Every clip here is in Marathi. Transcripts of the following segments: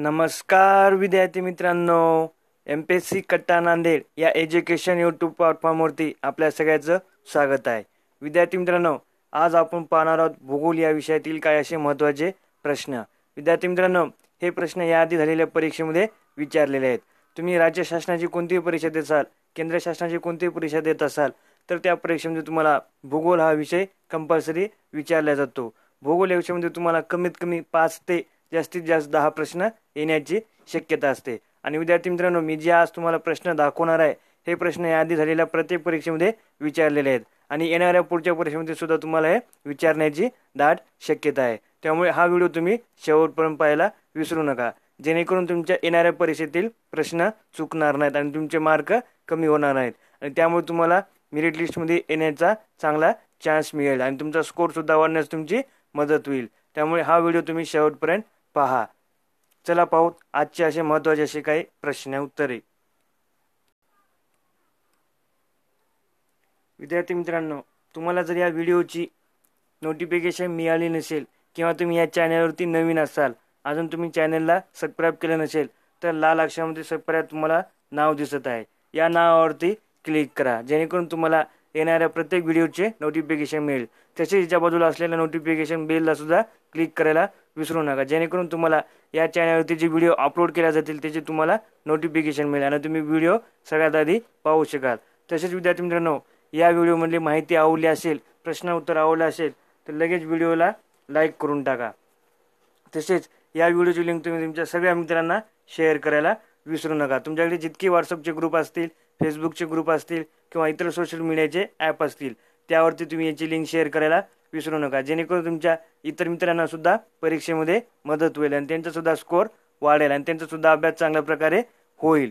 नमस्कार विद्यार्थी मित्रांनो एम पी एस सी कट्टा नांदेड या एज्युकेशन यूट्यूब प्लॅटफॉर्मवरती आपल्या सगळ्याचं स्वागत आहे विद्यार्थी मित्रांनो आज आपण पाहणार आहोत भूगोल या विषयातील काय असे महत्त्वाचे प्रश्न विद्यार्थी मित्रांनो हे प्रश्न याआधी झालेल्या परीक्षेमध्ये विचारलेले आहेत तुम्ही राज्य शासनाची कोणतीही परीक्षा देत असाल केंद्र शासनाची कोणतीही परीक्षा देत असाल तर त्या परीक्षेमध्ये तुम्हाला भूगोल हा विषय कंपल्सरी विचारला जातो भूगोल या विषयामध्ये तुम्हाला कमीत कमी पाच ते जास्तीत जास्त दहा प्रश्न येण्याची शक्यता असते आणि विद्यार्थी मित्रांनो मी जे आज तुम्हाला प्रश्न दाखवणार आहे हे प्रश्न याआधी झालेल्या प्रत्येक परीक्षेमध्ये विचारलेले आहेत आणि येणाऱ्या पुढच्या परीक्षेमध्ये सुद्धा तुम्हाला हे विचारण्याची दाट शक्यता आहे त्यामुळे हा व्हिडिओ तुम्ही शेवटपर्यंत पाहायला विसरू नका जेणेकरून तुमच्या येणाऱ्या परीक्षेतील प्रश्न चुकणार नाहीत आणि तुमचे मार्क कमी होणार नाहीत आणि त्यामुळे तुम्हाला मेरिट लिस्टमध्ये येण्याचा चांगला चान्स मिळेल आणि तुमचा स्कोरसुद्धा वाढण्यास तुमची मदत होईल त्यामुळे हा व्हिडिओ तुम्ही शेवटपर्यंत पहा चला पाहू आजचे असे महत्वाचे असे काही प्रश्न उत्तरे विद्यार्थी मित्रांनो तुम्हाला जर या व्हिडिओची नोटिफिकेशन मिळाली नसेल किंवा तुम्ही या चॅनलवरती नवीन असाल अजून तुम्ही चॅनलला सबस्क्राईब केलं नसेल तर लाल अक्षरामध्ये सबस्क्राईब तुम्हाला नाव दिसत आहे या नावावरती क्लिक करा जेणेकरून तुम्हाला येणाऱ्या प्रत्येक व्हिडिओचे नोटिफिकेशन मिळेल तसेच याच्या बाजूला असलेल्या नोटिफिकेशन बेलला सुद्धा क्लिक करायला विसरू नका जेणेकरून तुम्हाला या चॅनलवरती जे व्हिडिओ अपलोड केल्या जातील त्याचे तुम्हाला नोटिफिकेशन मिळेल आणि तुम्ही व्हिडिओ सगळ्यात आधी पाहू शकाल तसेच विद्यार्थी मित्रांनो या व्हिडिओमधली माहिती आवडली असेल प्रश्न उत्तर आवडलं असेल तर लगेच व्हिडिओला लाईक करून टाका तसेच या व्हिडिओची लिंक तुम्ही तुमच्या सगळ्या मित्रांना शेअर करायला विसरू नका तुमच्याकडे जितके व्हॉट्सअपचे ग्रुप असतील फेसबुकचे ग्रुप असतील किंवा इतर सोशल मीडियाचे ॲप असतील त्यावरती तुम्ही याची लिंक शेअर करायला विसरू नका जेणेकरून तुमच्या इतर मित्रांना सुद्धा परीक्षेमध्ये मदत होईल आणि त्यांचा सुद्धा स्कोअर वाढेल आणि त्यांचा सुद्धा अभ्यास चांगल्या प्रकारे होईल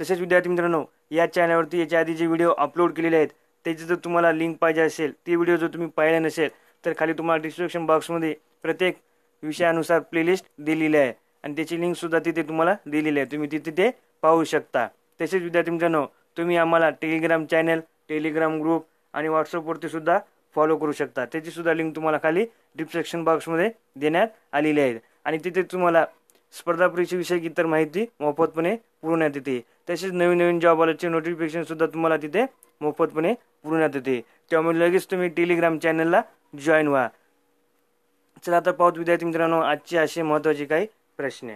तसेच विद्यार्थी मित्रांनो या चॅनलवरती याच्या आधी जे व्हिडिओ अपलोड केलेले आहेत त्याची जर तुम्हाला लिंक पाहिजे असेल ती व्हिडिओ जर तुम्ही पाहिले नसेल तर खाली तुम्हाला डिस्क्रिप्शन बॉक्समध्ये प्रत्येक विषयानुसार प्लेलिस्ट दिलेली आहे आणि त्याची लिंकसुद्धा तिथे तुम्हाला दिलेली आहे तुम्ही तिथे ते पाहू शकता तसेच विद्यार्थी मित्रांनो तुम्ही आम्हाला टेलिग्राम चॅनल टेलिग्राम ग्रुप आणि व्हॉट्सअपवरती सुद्धा फॉलो करू शकता त्याची सुद्धा लिंक तुम्हाला खाली डिस्क्रिप्शन बॉक्समध्ये देण्यात आलेली आहे आणि तिथे तुम्हाला स्पर्धा परीक्षेविषयी इतर माहिती मोफतपणे पुरवण्यात येते तसेच नवीन नवीन जॉब आल्याचे नोटिफिकेशन सुद्धा तुम्हाला तिथे मोफतपणे पुरवण्यात येते त्यामुळे लगेच तुम्ही टेलिग्राम चॅनलला जॉईन व्हा चला तर पाहत विद्यार्थी मित्रांनो आजचे असे महत्त्वाचे काही प्रश्न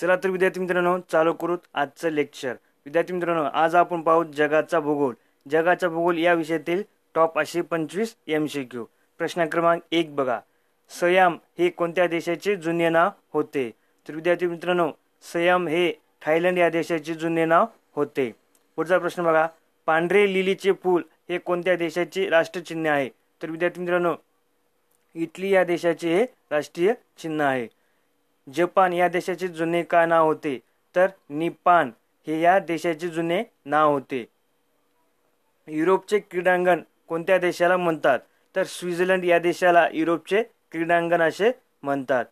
चला तर विद्यार्थी मित्रांनो चालू करूत आजचं लेक्चर विद्यार्थी मित्रांनो आज आपण पाहू जगाचा भूगोल जगाचा भूगोल या विषयातील टॉप असे पंचवीस एम सी क्यू प्रश्न क्रमांक एक बघा सयाम हे कोणत्या देशाचे जुने नाव होते तर विद्यार्थी मित्रांनो सयाम हे थायलंड या देशाचे जुने नाव होते पुढचा प्रश्न बघा पांढरे लिलीचे फूल हे कोणत्या देशाचे राष्ट्रचिन्ह आहे तर विद्यार्थी मित्रांनो इटली या देशाचे हे राष्ट्रीय चिन्ह आहे जपान या देशाचे जुने का नाव होते तर निपान हे या देशाचे जुने नाव होते युरोपचे क्रीडांगण कोणत्या देशाला म्हणतात तर स्वित्झर्लंड या देशाला युरोपचे क्रीडांगण असे म्हणतात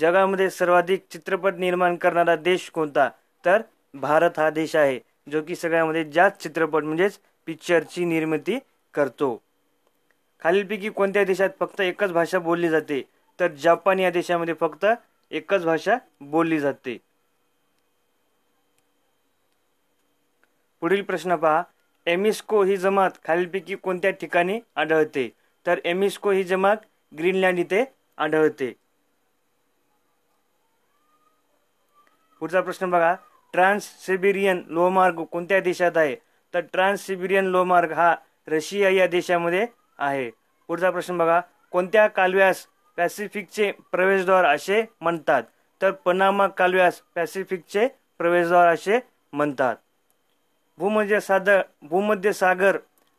जगामध्ये सर्वाधिक चित्रपट निर्माण करणारा देश कोणता तर भारत हा देश आहे जो की सगळ्यामध्ये जास्त चित्रपट म्हणजेच पिक्चरची निर्मिती करतो खालीलपैकी कोणत्या देशात फक्त एकच भाषा बोलली जाते तर जपान या देशामध्ये फक्त एकच भाषा बोलली जाते पुढील प्रश्न पहा एमिस्को ही जमात खालीलपैकी कोणत्या ठिकाणी आढळते तर एमिस्को ही जमात ग्रीनलँड इथे आढळते पुढचा प्रश्न बघा ट्रान्स सिबिरियन लोमार्ग कोणत्या देशात आहे तर ट्रान्स सिबिरियन लोमार्ग हा रशिया या देशामध्ये आहे पुढचा प्रश्न बघा कोणत्या कालव्यास पॅसिफिकचे प्रवेशद्वार असे म्हणतात तर पनामा कालव्यास पॅसिफिकचे प्रवेशद्वार असे म्हणतात भूमध्य सादर भूमध्य सागर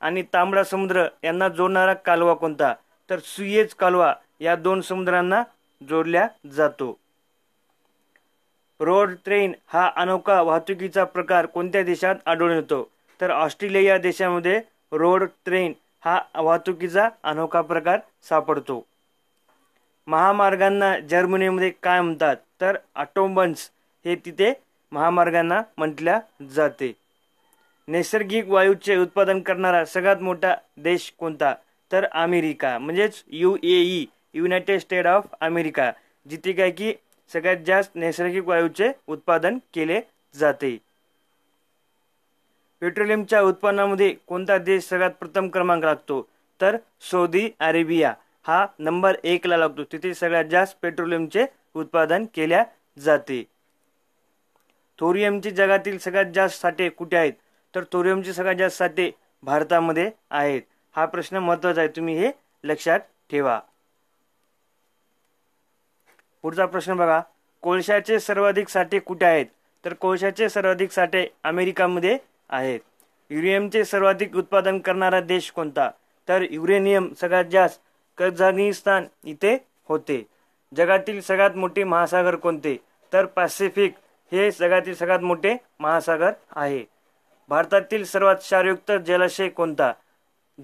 आणि तांबडा समुद्र यांना जोडणारा कालवा कोणता तर सुयेज कालवा या दोन समुद्रांना जोडल्या जातो रोड ट्रेन हा अनोखा वाहतुकीचा प्रकार कोणत्या देशात आढळून येतो तर ऑस्ट्रेलिया या देशामध्ये रोड ट्रेन हा वाहतुकीचा अनोखा प्रकार सापडतो महामार्गांना जर्मनीमध्ये काय म्हणतात तर ऑटोबन्स हे तिथे महामार्गांना म्हटल्या जाते नैसर्गिक वायूचे उत्पादन करणारा सगळ्यात मोठा देश कोणता तर अमेरिका म्हणजेच U A E United State of America जिथे काय की सगळ्यात जास्त नैसर्गिक वायूचे उत्पादन केले जाते पेट्रोलियमच्या उत्पादनामध्ये कोणता देश सगळ्यात प्रथम क्रमांक लागतो तर सौदी अरेबिया हा नंबर एकला लागतो तिथे सगळ्यात जास्त पेट्रोलियमचे उत्पादन केल्या जाते थोरियमचे जगातील सगळ्यात जास्त साठे कुठे आहेत तर तोरियमची सगळ्यात जास्त साठे भारतामध्ये आहेत हा प्रश्न महत्त्वाचा आहे तुम्ही हे लक्षात ठेवा पुढचा प्रश्न बघा कोळशाचे सर्वाधिक साठे कुठे आहेत तर कोळशाचे सर्वाधिक साठे अमेरिकामध्ये आहेत युरियमचे सर्वाधिक उत्पादन करणारा देश कोणता तर युरेनियम सगळ्यात जास्त कझागिस्तान इथे होते जगातील सगळ्यात मोठे महासागर कोणते तर पॅसिफिक हे जगातील सगळ्यात मोठे महासागर आहे भारतातील सर्वात क्षारयुक्त जलाशय कोणता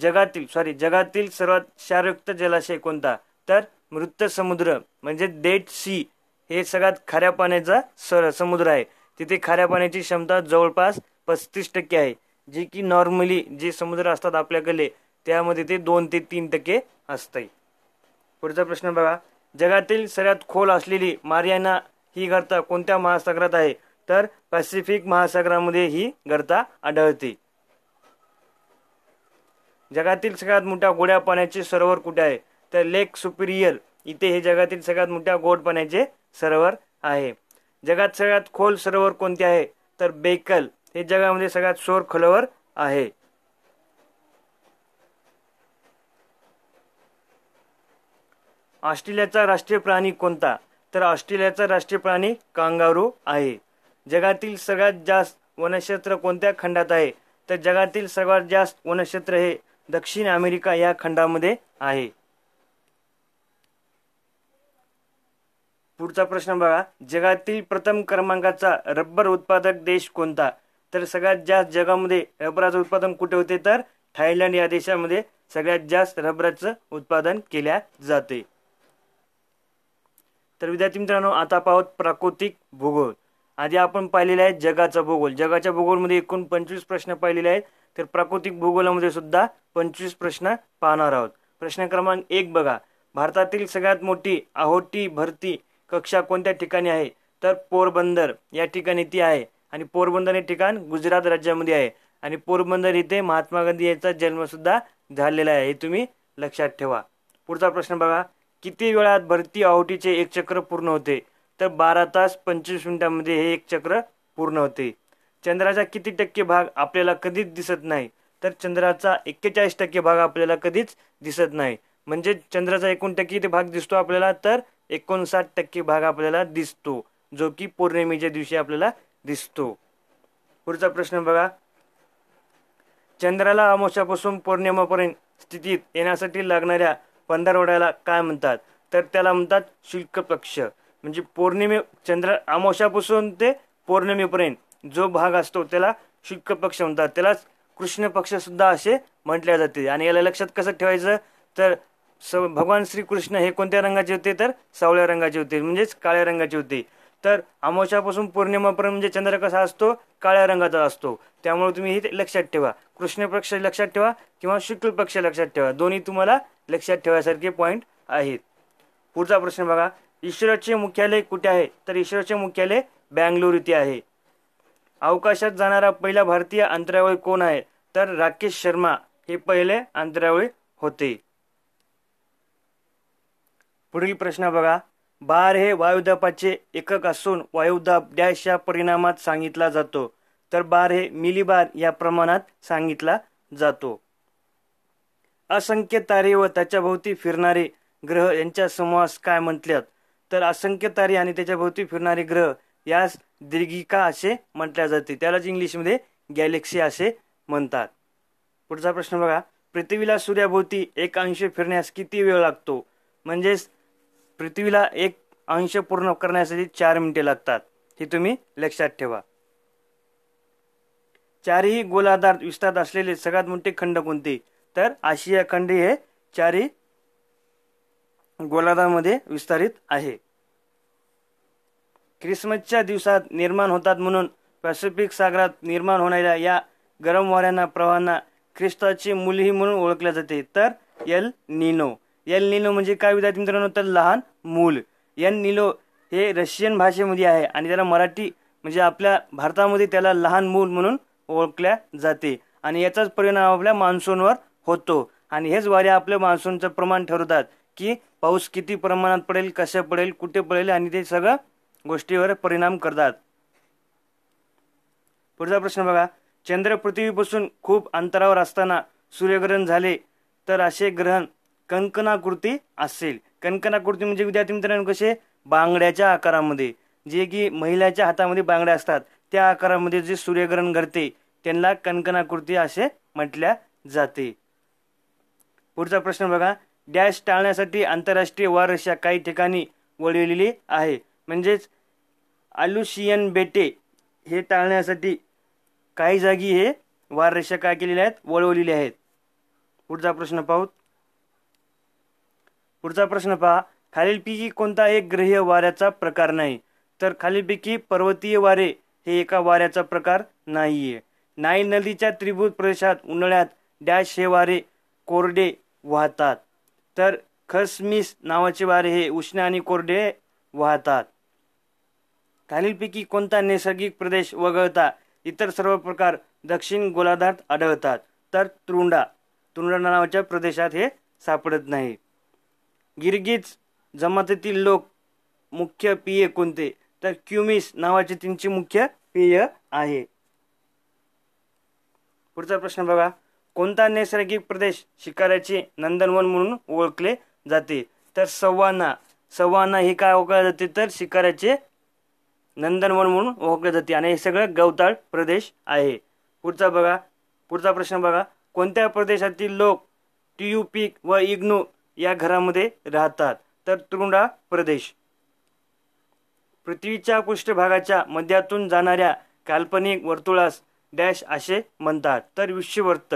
जगातील सॉरी जगातील सर्वात क्षारयुक्त जलाशय कोणता तर मृत समुद्र म्हणजे डेट सी हे सगळ्यात खाऱ्या पाण्याचा सर समुद्र आहे तिथे खाऱ्या पाण्याची क्षमता जवळपास पस्तीस टक्के आहे जे की नॉर्मली जे समुद्र असतात आपल्याकडे त्यामध्ये ते दोन ते तीन टक्के असते पुढचा प्रश्न बघा जगातील सर्वात खोल असलेली मारियाना ही गर्ता कोणत्या महासागरात आहे तर पॅसिफिक महासागरामध्ये ही गर्ता आढळते जगातील सगळ्यात मोठ्या गोड्या पाण्याचे सरोवर कुठे आहे तर लेक सुपिरियर इथे हे जगातील सगळ्यात मोठ्या गोड पाण्याचे सरोवर आहे जगात सगळ्यात खोल सरोवर कोणते आहे तर बेकल हे जगामध्ये सगळ्यात सोर खोलवर आहे ऑस्ट्रेलियाचा राष्ट्रीय प्राणी कोणता तर ऑस्ट्रेलियाचा राष्ट्रीय प्राणी कांगारू आहे जगातील सर्वात जास्त वनक्षेत्र कोणत्या खंडात आहे तर जगातील सर्वात जास्त वनक्षेत्र हे दक्षिण अमेरिका या खंडामध्ये आहे पुढचा प्रश्न बघा जगातील प्रथम क्रमांकाचा रब्बर उत्पादक देश कोणता तर सगळ्यात जास्त जगामध्ये रबराचं उत्पादन कुठे होते तर थायलंड या देशामध्ये सगळ्यात जास्त रबराचं उत्पादन केल्या जाते तर विद्यार्थी मित्रांनो आता पाहत प्राकृतिक भूगोल आधी आपण पाहिलेले आहेत जगाचा भूगोल जगाच्या भूगोलमध्ये एकूण पंचवीस प्रश्न पाहिलेले आहेत तर प्राकृतिक भूगोलामध्ये सुद्धा पंचवीस प्रश्न पाहणार आहोत प्रश्न क्रमांक एक बघा भारतातील सगळ्यात मोठी आहोटी भरती कक्षा कोणत्या ठिकाणी आहे तर पोरबंदर या ठिकाणी ती आहे आणि पोरबंदर हे ठिकाण गुजरात राज्यामध्ये आहे आणि पोरबंदर इथे महात्मा गांधी यांचा जन्मसुद्धा झालेला आहे हे तुम्ही लक्षात ठेवा पुढचा प्रश्न बघा किती वेळात भरती आहोटीचे एक चक्र पूर्ण होते तर बारा तास पंचवीस मिनिटांमध्ये हे एक चक्र पूर्ण होते चंद्राचा किती टक्के भाग आपल्याला कधीच दिसत नाही तर चंद्राचा एक्केचाळीस टक्के भाग आपल्याला कधीच दिसत नाही म्हणजे चंद्राचा एकूण टक्के ते भाग दिसतो आपल्याला तर एकोणसाठ टक्के भाग आपल्याला दिसतो जो की पौर्णिमेच्या दिवशी आपल्याला दिसतो पुढचा प्रश्न बघा चंद्राला अमावस्यापासून पौर्णिमापर्यंत स्थितीत येण्यासाठी लागणाऱ्या पंधरवड्याला काय म्हणतात तर त्याला म्हणतात शुल्क पक्ष म्हणजे पौर्णिमे चंद्र अमावश्यापासून ते पौर्णिमेपर्यंत जो भाग असतो त्याला शुक्ल पक्ष म्हणतात त्यालाच कृष्ण पक्षसुद्धा असे म्हटले जाते आणि याला लक्षात कसं ठेवायचं तर स भगवान श्रीकृष्ण हे कोणत्या रंगाचे होते तर सावळ्या रंगाचे होते म्हणजेच काळ्या रंगाचे होते तर अमावश्यापासून पौर्णिमापर्यंत म्हणजे चंद्र कसा असतो काळ्या रंगाचा असतो त्यामुळे तुम्ही हे लक्षात ठेवा कृष्ण पक्ष लक्षात ठेवा किंवा शुक्ल पक्ष लक्षात ठेवा दोन्ही तुम्हाला लक्षात ठेवायसारखे पॉईंट आहेत पुढचा प्रश्न बघा इस्रोचे मुख्यालय कुठे आहे तर इस्रोचे मुख्यालय बँगलोर इथे आहे अवकाशात जाणारा पहिला भारतीय अंतराळवीर कोण आहे तर राकेश शर्मा हे पहिले अंतराळवीर होते पुढील प्रश्न बघा बार हे वायुदापाचे एकक असून वायुदाप डॅश या परिणामात सांगितला जातो तर बार हे मिलीबार या प्रमाणात सांगितला जातो असंख्य तारे व भोवती फिरणारे ग्रह यांच्या समूहास काय म्हटल्यात तर असंख्य तारे आणि त्याच्याभोवती फिरणारे ग्रह यास दीर्घिका असे म्हटल्या जाते त्यालाच इंग्लिशमध्ये गॅलेक्सी असे म्हणतात पुढचा प्रश्न बघा पृथ्वीला सूर्याभोवती एक अंश फिरण्यास किती वेळ लागतो म्हणजेच पृथ्वीला एक अंश पूर्ण करण्यासाठी चार मिनिटे लागतात हे तुम्ही लक्षात ठेवा चारही गोलाधार विस्तार असलेले सगळ्यात मोठे खंड कोणते तर आशिया खंड हे चारही गोलार्धामध्ये विस्तारित आहे ख्रिसमसच्या दिवसात निर्माण होतात म्हणून पॅसिफिक सागरात निर्माण होणाऱ्या या गरम वाऱ्यांना प्रवाहांना ख्रिस्ताची मुलही म्हणून ओळखल्या जाते तर एल निनो एल निनो म्हणजे काय विद्यार्थी मित्रांनो तर लहान मूल एल निनो हे रशियन भाषेमध्ये आहे आणि त्याला मराठी म्हणजे आपल्या भारतामध्ये त्याला लहान मूल म्हणून ओळखल्या जाते आणि याचाच परिणाम आपल्या मान्सूनवर होतो आणि हेच वारे आपल्या मान्सूनचं प्रमाण ठरवतात की पाऊस किती प्रमाणात पडेल कशा पडेल कुठे पडेल आणि ते सगळं गोष्टीवर परिणाम करतात पुढचा प्रश्न बघा चंद्र पृथ्वीपासून खूप अंतरावर असताना सूर्यग्रहण झाले तर असे ग्रहण कंकणाकृती असेल कंकणाकृती म्हणजे विद्यार्थी मित्रांनो कसे बांगड्याच्या आकारामध्ये जे की महिलाच्या हातामध्ये बांगड्या असतात त्या आकारामध्ये जे सूर्यग्रहण घडते त्यांना कंकणाकृती असे म्हटल्या जाते पुढचा प्रश्न बघा डॅश टाळण्यासाठी आंतरराष्ट्रीय वारशा काही ठिकाणी वळविलेली आहे म्हणजेच आलुशियन बेटे हे टाळण्यासाठी काही जागी हे वाररेषा काय केलेल्या आहेत वळवलेले आहेत पुढचा प्रश्न पाहू पुढचा प्रश्न पहा खालीलपैकी कोणता एक ग्रह वाऱ्याचा प्रकार नाही तर खालीलपैकी पर्वतीय वारे हे एका वाऱ्याचा प्रकार नाही आहे नाईल नदीच्या त्रिभुज प्रदेशात उन्हाळ्यात डॅश हे वारे कोरडे वाहतात तर खसमिस नावाचे वारे हे उष्ण आणि कोरडे वाहतात खालीलपैकी कोणता नैसर्गिक प्रदेश वगळता इतर सर्व प्रकार दक्षिण गोलार्धात आढळतात तर तुरुंडा तुरुंडा नावाच्या प्रदेशात हे सापडत नाही गिरगीज जमातीतील लोक मुख्य पेय कोणते तर क्युमिस नावाचे त्यांची मुख्य पेय आहे पुढचा प्रश्न बघा कोणता नैसर्गिक प्रदेश शिकाऱ्याचे नंदनवन म्हणून ओळखले जाते तर सव्वाना सव्वाना हे काय ओळखले जाते तर शिकाऱ्याचे नंदनवन म्हणून ओळखले जाते आणि हे सगळं गवताळ प्रदेश आहे पुढचा बघा पुढचा प्रश्न बघा कोणत्या प्रदेशातील लोक टियू पीक व इग्नू या घरामध्ये राहतात तर तुरुंडा प्रदेश पृथ्वीच्या पृष्ठभागाच्या मध्यातून जाणाऱ्या काल्पनिक वर्तुळास डॅश असे म्हणतात तर विश्ववर्त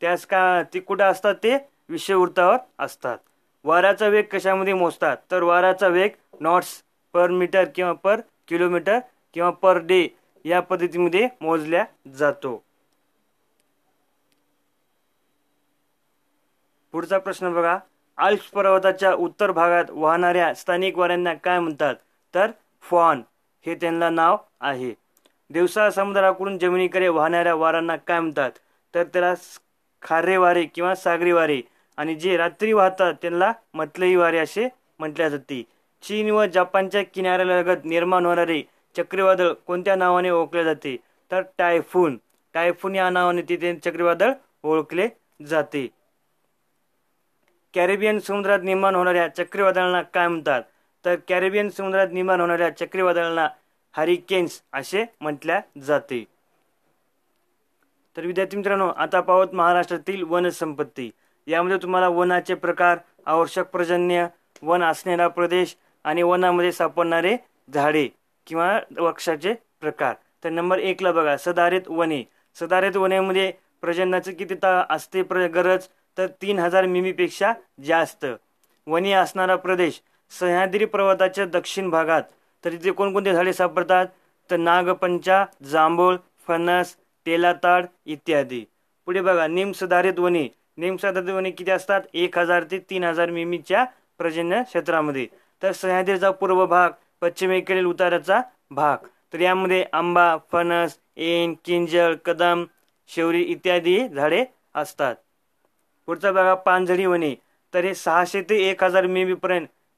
त्यास का ती कुठं असतात ते विषयवृत्तावर असतात वाराचा वेग कशामध्ये मोजतात तर वाराचा वेग नॉट्स पर मीटर किंवा पर किलोमीटर किंवा पर डे या पद्धतीमध्ये मोजल्या जातो पुढचा प्रश्न बघा आल्प्स पर्वताच्या उत्तर भागात वाहणाऱ्या स्थानिक वाऱ्यांना काय म्हणतात तर फॉन हे त्यांना नाव आहे दिवसा समुद्राकडून जमिनीकडे वाहणाऱ्या वारांना काय म्हणतात तर त्याला खारे वारे किंवा सागरी वारे आणि जे रात्री वाहतात त्यांना मतलई वारे असे म्हटले जाते चीन व जपानच्या किनाऱ्यालगत निर्माण होणारे चक्रीवादळ कोणत्या नावाने ओळखले जाते तर टायफून टायफून या नावाने तिथे चक्रीवादळ ओळखले जाते कॅरेबियन समुद्रात निर्माण होणाऱ्या चक्रीवादळांना काय म्हणतात तर कॅरेबियन समुद्रात निर्माण होणाऱ्या चक्रीवादळांना हरिकेन्स असे म्हटल्या जाते तर विद्यार्थी मित्रांनो आता पाहत महाराष्ट्रातील वनसंपत्ती यामध्ये तुम्हाला वनाचे प्रकार आवश्यक पर्जन्य वन असणारा प्रदेश आणि वनामध्ये सापडणारे झाडे किंवा वृक्षाचे प्रकार तर नंबर एकला बघा सदारित वने सदारित वनेमध्ये प्रजननाचे किती ता असते प्र गरज तर तीन हजार मिमीपेक्षा जास्त वने असणारा प्रदेश सह्याद्री पर्वताच्या दक्षिण भागात तर इथे कोणकोणते झाडे सापडतात तर नागपंचा जांभूळ फणस तेलाताड इत्यादी पुढे बघा वनी वने सुधारित वने किती असतात एक हजार ते तीन हजार मिमीच्या प्रजन्य क्षेत्रामध्ये तर सह्याद्रीचा पूर्व भाग पश्चिमेकडील उताराचा भाग तर यामध्ये आंबा फणस एन किंजळ कदम शेवरी इत्यादी झाडे असतात पुढचा बघा पानझडी वने तर हे सहाशे ते एक हजार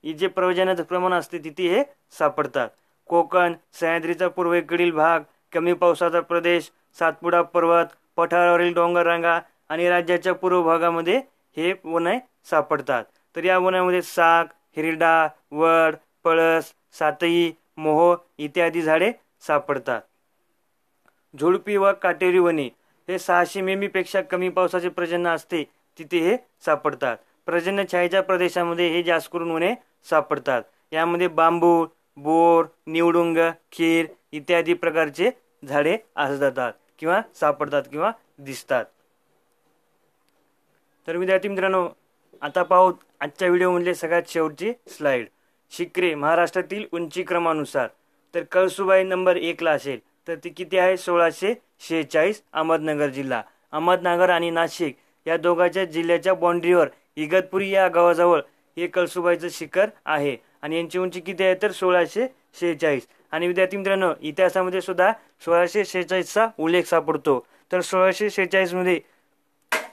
ही जे प्रवजनाचं प्रमाण असते तिथे हे सापडतात कोकण सह्याद्रीचा पूर्वेकडील भाग कमी पावसाचा प्रदेश सातपुडा पर्वत पठारावरील डोंगररांगा आणि राज्याच्या पूर्व भागामध्ये हे वने सापडतात तर या वनामध्ये साग हिरडा वड पळस सातई मोह इत्यादी झाडे सापडतात झुडपी व काटेरी वने हे सहाशे मेमीपेक्षा कमी पावसाचे प्रजन्न असते तिथे हे सापडतात प्रजन्य छायेच्या प्रदेशामध्ये हे जास्त करून वने सापडतात यामध्ये बांबू बोर निवडुंग खीर इत्यादी प्रकारचे झाडे आढळतात किंवा सापडतात किंवा दिसतात तर विद्यार्थी मित्रांनो आता पाहूत आजच्या व्हिडिओमधले सगळ्यात शेवटची स्लाइड शिकरे महाराष्ट्रातील उंची क्रमानुसार तर कळसुबाई नंबर एकला असेल तर ती किती आहे सोळाशे शेहेचाळीस अहमदनगर जिल्हा अहमदनगर आणि नाशिक या दोघांच्या जिल्ह्याच्या बाँड्रीवर इगतपुरी या गावाजवळ हे कळसुबाईचं शिखर आहे आणि यांची उंची किती आहे तर सोळाशे शेहेचाळीस आणि विद्यार्थी मित्रांनो इतिहासामध्ये सुद्धा सोळाशे शेहेचाळीसचा उल्लेख सापडतो तर सोळाशे शेहेचाळीसमध्ये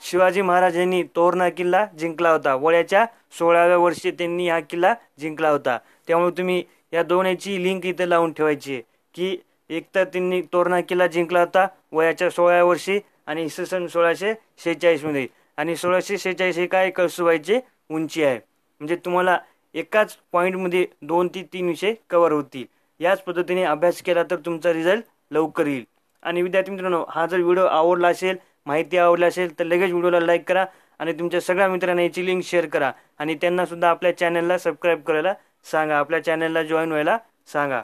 शिवाजी महाराजांनी तोरणा किल्ला जिंकला होता वयाच्या सोळाव्या वर्षी त्यांनी हा किल्ला जिंकला होता त्यामुळे तुम्ही या दोन्हीची लिंक इथे लावून ठेवायची की एक तर त्यांनी तोरणा किल्ला जिंकला होता वयाच्या सोळाव्या वर्षी आणि इसवी सन सोळाशे शेहेचाळीसमध्ये आणि सोळाशे शेहेचाळीस हे काय कळसुबाईची उंची आहे म्हणजे तुम्हाला एकाच पॉईंटमध्ये दोन ते तीन विषय कवर होतील याच पद्धतीने अभ्यास केला तर तुमचा रिझल्ट लवकर येईल आणि विद्यार्थी मित्रांनो हा जर व्हिडिओ आवडला असेल माहिती आवडली असेल तर लगेच व्हिडिओला लाईक करा आणि तुमच्या सगळ्या मित्रांना याची लिंक शेअर करा आणि त्यांनासुद्धा आपल्या चॅनलला सबस्क्राईब करायला सांगा आपल्या चॅनलला जॉईन व्हायला सांगा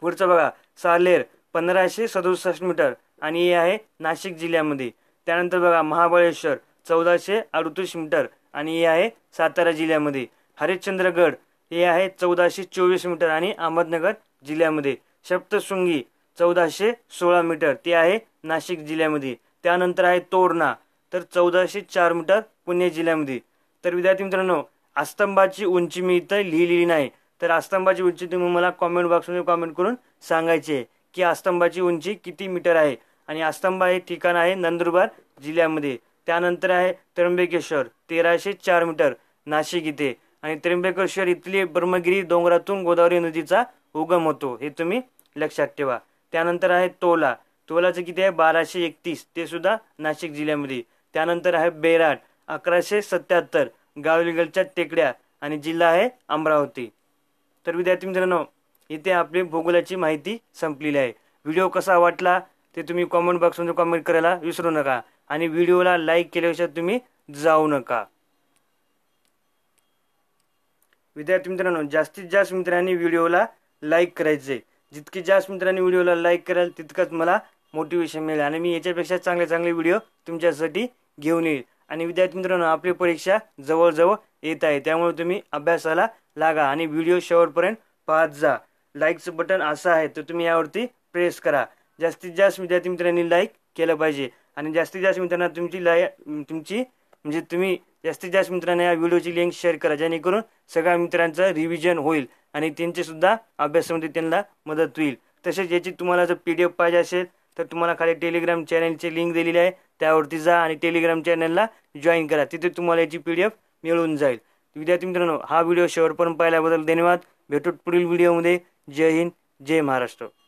पुढचं बघा सालेर पंधराशे सदुसष्ट मीटर आणि हे आहे नाशिक जिल्ह्यामध्ये त्यानंतर बघा महाबळेश्वर चौदाशे अडुतीस मीटर आणि हे आहे सातारा जिल्ह्यामध्ये हरिश्चंद्रगड हे आहे चौदाशे चोवीस मीटर आणि अहमदनगर जिल्ह्यामध्ये सप्तशृंगी चौदाशे सोळा मीटर ते आहे नाशिक जिल्ह्यामध्ये त्यानंतर आहे तोरणा तर चौदाशे चार मीटर पुणे जिल्ह्यामध्ये तर विद्यार्थी मित्रांनो आस्तंभाची उंची मी इथं लिहिलेली नाही तर आस्तंभाची उंची तुम्ही मला कॉमेंट बॉक्समध्ये कॉमेंट करून सांगायची आहे की आस्तंभाची उंची किती मीटर आहे आणि आस्तंभा हे ठिकाण आहे नंदुरबार जिल्ह्यामध्ये त्यानंतर आहे त्र्यंबकेश्वर तेराशे चार मीटर नाशिक इथे आणि त्र्यंबकेश्वर इथली ब्रह्मगिरी डोंगरातून गोदावरी नदीचा उगम होतो हे तुम्ही लक्षात ठेवा त्यानंतर आहे तोला तोलाचं किती आहे बाराशे एकतीस ते सुद्धा नाशिक जिल्ह्यामध्ये त्यानंतर आहे बेराट अकराशे सत्याहत्तर गावलीगडच्या टेकड्या आणि जिल्हा आहे अमरावती तर विद्यार्थी मित्रांनो इथे आपली भूगोलाची माहिती संपलेली आहे व्हिडिओ कसा वाटला ते तुम्ही कॉमेंट बॉक्समध्ये कॉमेंट करायला विसरू नका आणि व्हिडिओला लाईक केल्यापेक्षा तुम्ही जाऊ नका विद्यार्थी मित्रांनो जास्तीत जास्त मित्रांनी व्हिडिओला लाईक करायचे जितकी जास्त मित्रांनी व्हिडिओला लाईक कराल तितकंच मला मोटिवेशन मिळेल आणि मी याच्यापेक्षा चांगले चांगले व्हिडिओ तुमच्यासाठी घेऊन येईल आणि विद्यार्थी मित्रांनो आपली परीक्षा जवळजवळ येत आहे त्यामुळे तुम्ही अभ्यासाला लागा आणि व्हिडिओ शेवटपर्यंत पाहत जा लाईकचं बटन असं आहे तर तुम्ही यावरती प्रेस करा जास्तीत जास्त विद्यार्थी मित्रांनी लाईक केलं पाहिजे आणि जास्तीत जास्त मित्रांना तुमची लाय तुमची म्हणजे तुम्ही जास्तीत जास्त मित्रांना या व्हिडिओची लिंक शेअर करा जेणेकरून सगळ्या मित्रांचं रिव्हिजन होईल आणि त्यांचेसुद्धा सुद्धा अभ्यासामध्ये त्यांना मदत होईल तसेच याची तुम्हाला जर पी डी एफ पाहिजे असेल तर तुम्हाला खाली टेलिग्राम चॅनलची लिंक दिलेली आहे त्यावरती जा आणि टेलिग्राम चॅनलला जॉईन करा तिथे तुम्हाला याची पी डी एफ मिळून जाईल विद्यार्थी मित्रांनो हा व्हिडिओ शेवटपर्यंत पाहिल्याबद्दल धन्यवाद भेटूत पुढील व्हिडिओमध्ये जय हिंद जय महाराष्ट्र